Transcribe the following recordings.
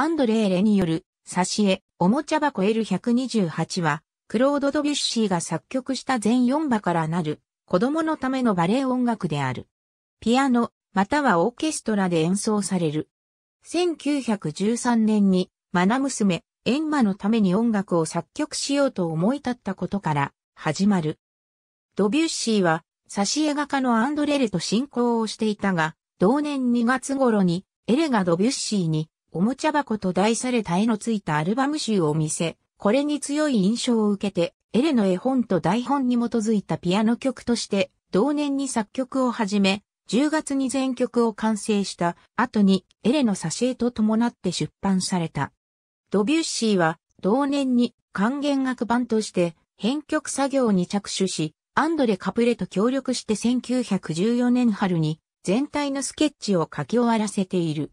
アンドレー・レによる、挿絵、おもちゃ箱 L128 は、クロード・ドビュッシーが作曲した全4場からなる、子供のためのバレエ音楽である。ピアノ、またはオーケストラで演奏される。1913年に、マナ娘、エンマのために音楽を作曲しようと思い立ったことから、始まる。ドビュッシーは、挿絵画家のアンドレレと進行をしていたが、同年2月頃に、エレがドビュッシーに、おもちゃ箱と題された絵のついたアルバム集を見せ、これに強い印象を受けて、エレの絵本と台本に基づいたピアノ曲として、同年に作曲を始め、10月に全曲を完成した後にエレの挿絵と伴って出版された。ドビュッシーは同年に管弦楽版として編曲作業に着手し、アンドレ・カプレと協力して1914年春に全体のスケッチを書き終わらせている。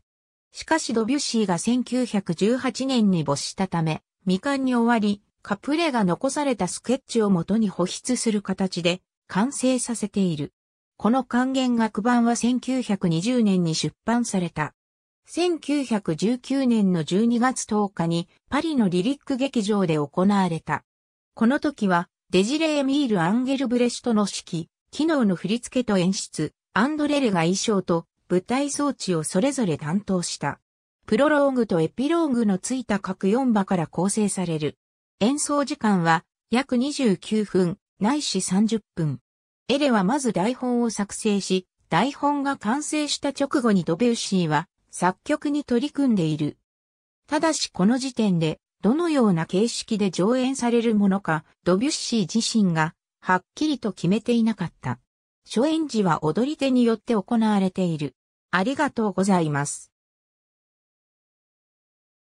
しかしドビュッシーが1918年に没したため、未完に終わり、カプレが残されたスケッチを元に保湿する形で完成させている。この還元楽版は1920年に出版された。1919年の12月10日にパリのリリック劇場で行われた。この時はデジレー・ミール・アンゲルブレシュトの指揮、機能の振り付けと演出、アンドレレが衣装と舞台装置をそれぞれ担当した。プロローグとエピローグのついた各4場から構成される。演奏時間は約29分、ないし30分。エレはまず台本を作成し、台本が完成した直後にドビュッシーは作曲に取り組んでいる。ただしこの時点でどのような形式で上演されるものかドビュッシー自身がはっきりと決めていなかった。初演時は踊り手によって行われている。ありがとうございます。